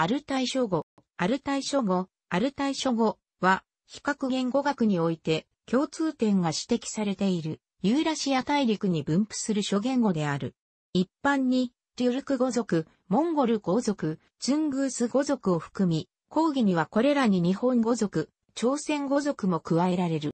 アルタイ諸語、アルタイ諸語、アルタイ諸語は、比較言語学において共通点が指摘されている、ユーラシア大陸に分布する諸言語である。一般に、デュルク語族、モンゴル語族、ツングース語族を含み、講義にはこれらに日本語族、朝鮮語族も加えられる。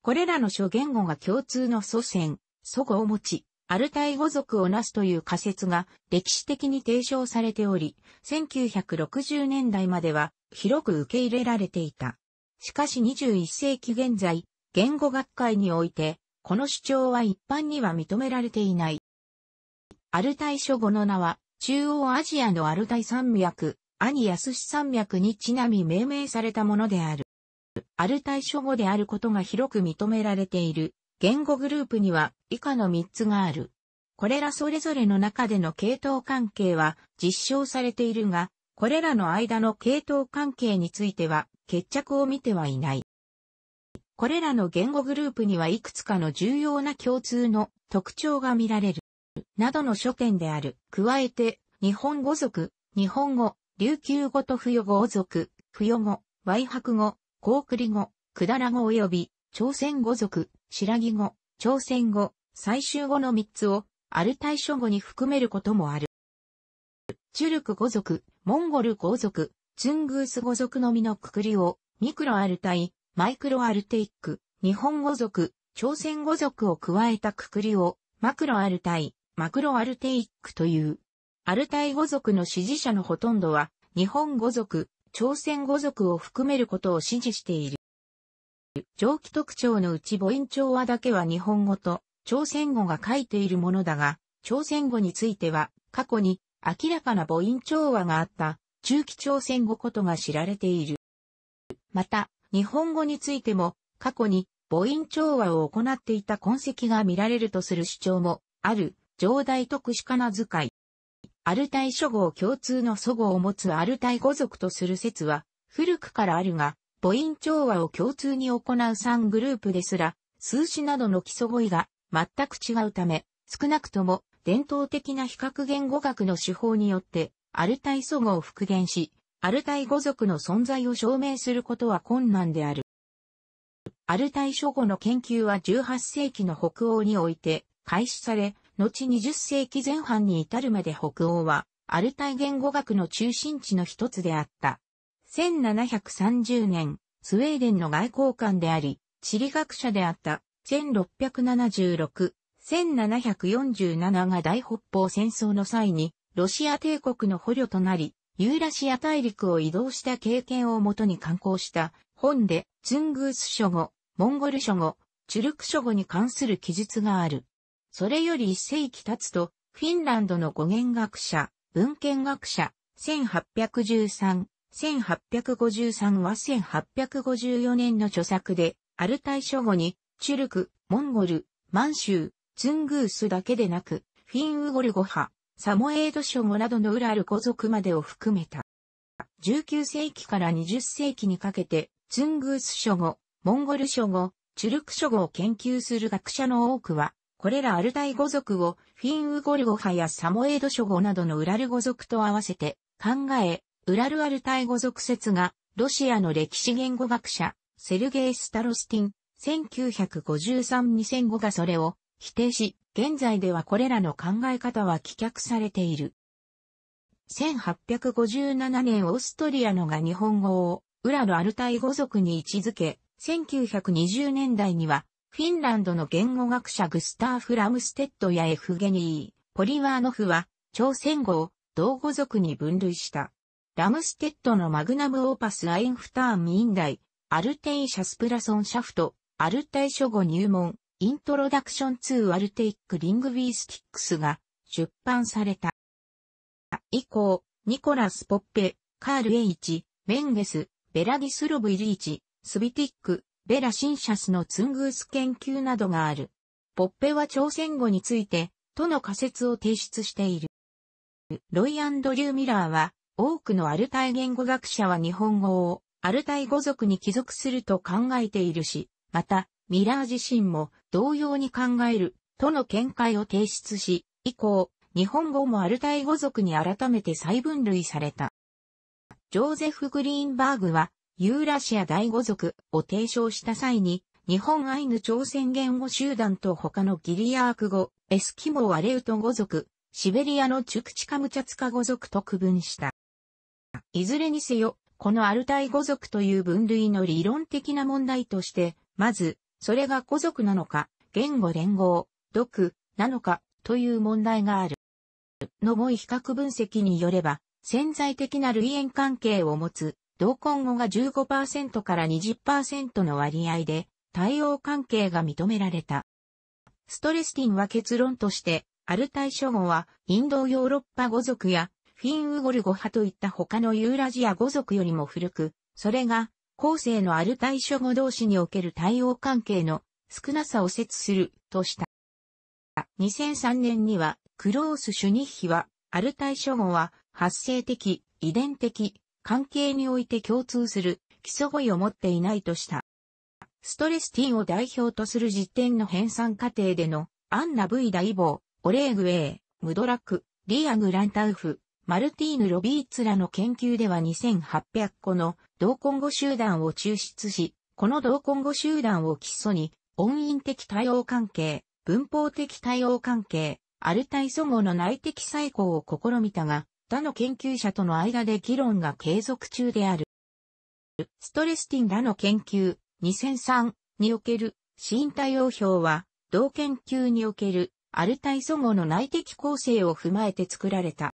これらの諸言語が共通の祖先、祖語を持ち、アルタイ語族をなすという仮説が歴史的に提唱されており、1960年代までは広く受け入れられていた。しかし21世紀現在、言語学会において、この主張は一般には認められていない。アルタイ諸語の名は、中央アジアのアルタイ山脈、アニヤスシ山脈にちなみ命名されたものである。アルタイ諸語であることが広く認められている。言語グループには以下の3つがある。これらそれぞれの中での系統関係は実証されているが、これらの間の系統関係については決着を見てはいない。これらの言語グループにはいくつかの重要な共通の特徴が見られる。などの書店である。加えて、日本語族、日本語、琉球語と不与語族、不与語、ワイハク語、コークリ語、くだら語及び、朝鮮語族、白木語、朝鮮語、最終語の3つを、アルタイ諸語に含めることもある。チュルク語族、モンゴル語族、ツングース語族のみのくくりを、ミクロアルタイ、マイクロアルテイック、日本語族、朝鮮語族を加えたくくりを、マクロアルタイ、マクロアルテイックという。アルタイ語族の支持者のほとんどは、日本語族、朝鮮語族を含めることを支持している。上記特徴のうち母音調和だけは日本語と朝鮮語が書いているものだが、朝鮮語については過去に明らかな母音調和があった中期朝鮮語ことが知られている。また、日本語についても過去に母音調和を行っていた痕跡が見られるとする主張もある、上代特殊かな遣い。アルタイ諸語を共通の祖語を持つアルタイ語族とする説は古くからあるが、母音調和を共通に行う3グループですら、数詞などの基礎語彙が全く違うため、少なくとも伝統的な比較言語学の手法によって、アルタイ祖語を復元し、アルタイ語族の存在を証明することは困難である。アルタイ諸語の研究は18世紀の北欧において開始され、後20世紀前半に至るまで北欧は、アルタイ言語学の中心地の一つであった。1730年、スウェーデンの外交官であり、地理学者であった、1676、1747が大北方戦争の際に、ロシア帝国の捕虜となり、ユーラシア大陸を移動した経験をもとに刊行した本で、ツングース書語、モンゴル書語、チュルク書語に関する記述がある。それより一世紀経つと、フィンランドの語源学者、文献学者、1813、1853は1854年の著作で、アルタイ諸語に、チュルク、モンゴル、満州、ツングースだけでなく、フィンウゴル語派、サモエード諸語などのウラル語族までを含めた。19世紀から20世紀にかけて、ツングース諸語、モンゴル諸語、チュルク諸語を研究する学者の多くは、これらアルタイ語族をフィンウゴル語派やサモエード諸語などのウラル語族と合わせて考え、ウラルアルタイ語属説が、ロシアの歴史言語学者、セルゲイ・スタロスティン、1953-2005がそれを否定し、現在ではこれらの考え方は棄却されている。1857年オーストリアのが日本語をウラルアルタイ語族に位置づけ、1920年代にはフィンランドの言語学者グスターフ・ラムステッドやエフゲニー、ポリワーノフは朝鮮語を同語族に分類した。ラムステッドのマグナムオーパスアインフターンミインダイ、アルテイシャスプラソンシャフト、アルタイ書語入門、イントロダクション2アルテイックリングビースティックスが出版された。以降、ニコラス・ポッペ、カール・エイチ、メンゲス、ベラディスロブ・イリーチ、スビティック、ベラ・シンシャスのツングース研究などがある。ポッペは朝鮮語について、との仮説を提出している。ロイ・アンドリュー・ミラーは、多くのアルタイ言語学者は日本語をアルタイ語族に帰属すると考えているし、また、ミラー自身も同様に考えるとの見解を提出し、以降、日本語もアルタイ語族に改めて再分類された。ジョーゼフ・グリーンバーグは、ユーラシア大語族を提唱した際に、日本アイヌ朝鮮言語集団と他のギリアーク語、エスキモーアレウト語族、シベリアのチュクチカムチャツカ語族と区分した。いずれにせよ、このアルタイ語族という分類の理論的な問題として、まず、それが語族なのか、言語連合、読、なのか、という問題がある。の語彙比較分析によれば、潜在的な類縁関係を持つ、同根語が15%から20%の割合で、対応関係が認められた。ストレスティンは結論として、アルタイ諸語は、インドヨーロッパ語族やフィンウゴルゴ派といった他のユーラジア語族よりも古く、それが、後世のアルタイ諸語同士における対応関係の少なさを説するとした。2003年には、クロース・シュニッヒは、アルタイ諸語は、発生的、遺伝的、関係において共通する基礎語彙を持っていないとした。ストレスティンを代表とする実典の編纂過程での、アンナ・ブイ・ダイボー、オレーグ・エー、ムドラク、リアグ・ランタウフ、マルティーヌ・ロビーツらの研究では2800個の同根語集団を抽出し、この同根語集団を基礎に、音韻的対応関係、文法的対応関係、アルタイ祖語の内的再考を試みたが、他の研究者との間で議論が継続中である。ストレスティンらの研究2003における新対応表は、同研究におけるアルタイ祖語の内的構成を踏まえて作られた。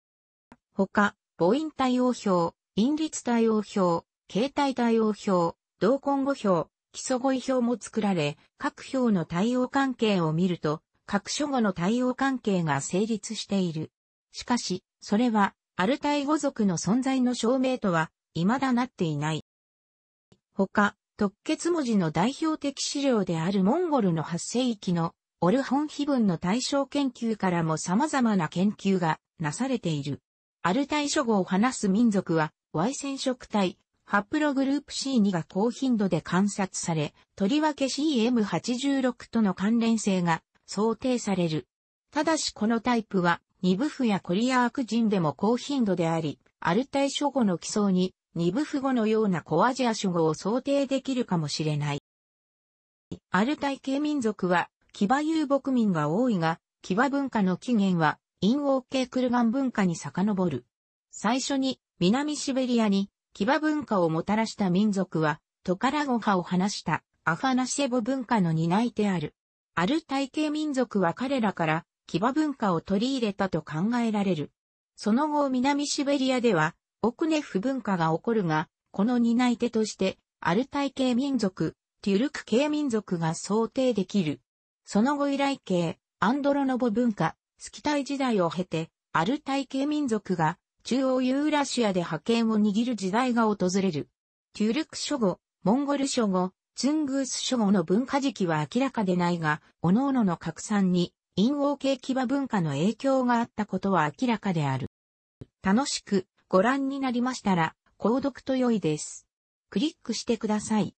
ほか、母音対応表、因律対応表、形態対応表、同根語表、基礎語彙表も作られ、各表の対応関係を見ると、各書語の対応関係が成立している。しかし、それは、アルタイ語族の存在の証明とは、未だなっていない。他、特決文字の代表的資料であるモンゴルの発生域のオルホン碑文の対象研究からも様々な研究がなされている。アルタイ諸語を話す民族は、Y 染色体、ハプログループ C2 が高頻度で観察され、とりわけ CM86 との関連性が想定される。ただしこのタイプは、二部府やコリアーク人でも高頻度であり、アルタイ諸語の基礎に、二部符語のようなコアジア諸語を想定できるかもしれない。アルタイ系民族は、騎馬遊牧民が多いが、騎馬文化の起源は、陰王系クルガン文化に遡る。最初に南シベリアに騎馬文化をもたらした民族はトカラゴハを話したアファナシェボ文化の担い手ある。ある体系民族は彼らから騎馬文化を取り入れたと考えられる。その後南シベリアではオクネフ文化が起こるが、この担い手としてアルタイ系民族、テュルク系民族が想定できる。その後依頼系、アンドロノボ文化、スキタイ時代を経て、アルタイ系民族が中央ユーラシアで覇権を握る時代が訪れる。テュルク諸語、モンゴル諸語、ツングース諸語の文化時期は明らかでないが、各々の拡散に、陰王系騎馬文化の影響があったことは明らかである。楽しくご覧になりましたら、購読と良いです。クリックしてください。